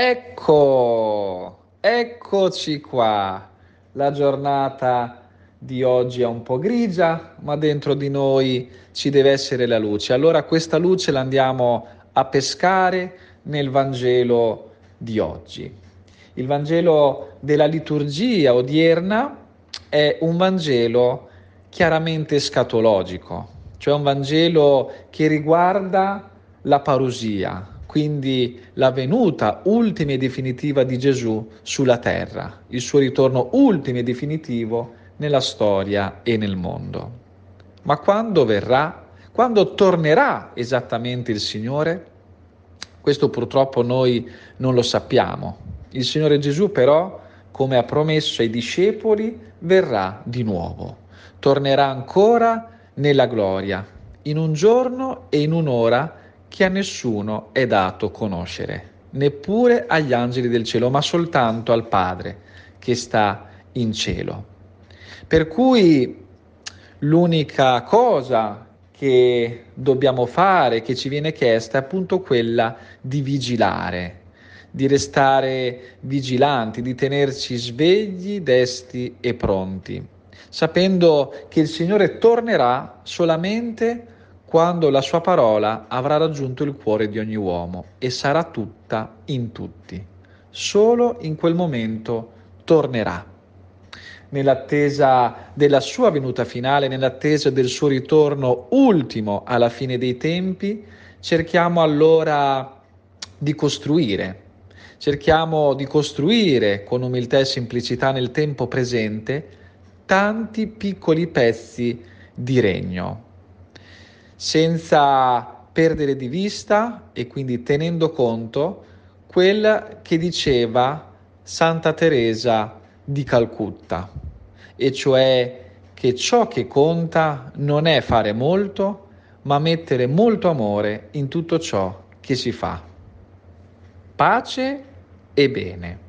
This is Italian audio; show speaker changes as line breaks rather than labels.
Ecco, eccoci qua. La giornata di oggi è un po' grigia, ma dentro di noi ci deve essere la luce. Allora questa luce la andiamo a pescare nel Vangelo di oggi. Il Vangelo della liturgia odierna è un Vangelo chiaramente scatologico, cioè un Vangelo che riguarda la parusia, quindi la venuta ultima e definitiva di Gesù sulla terra, il suo ritorno ultimo e definitivo nella storia e nel mondo. Ma quando verrà? Quando tornerà esattamente il Signore? Questo purtroppo noi non lo sappiamo. Il Signore Gesù però, come ha promesso ai discepoli, verrà di nuovo. Tornerà ancora nella gloria, in un giorno e in un'ora che a nessuno è dato conoscere, neppure agli angeli del cielo, ma soltanto al Padre che sta in cielo. Per cui l'unica cosa che dobbiamo fare, che ci viene chiesta, è appunto quella di vigilare, di restare vigilanti, di tenerci svegli, desti e pronti, sapendo che il Signore tornerà solamente quando la sua parola avrà raggiunto il cuore di ogni uomo e sarà tutta in tutti. Solo in quel momento tornerà. Nell'attesa della sua venuta finale, nell'attesa del suo ritorno ultimo alla fine dei tempi, cerchiamo allora di costruire. Cerchiamo di costruire con umiltà e semplicità nel tempo presente tanti piccoli pezzi di regno senza perdere di vista e quindi tenendo conto quel che diceva Santa Teresa di Calcutta, e cioè che ciò che conta non è fare molto, ma mettere molto amore in tutto ciò che si fa. Pace e bene.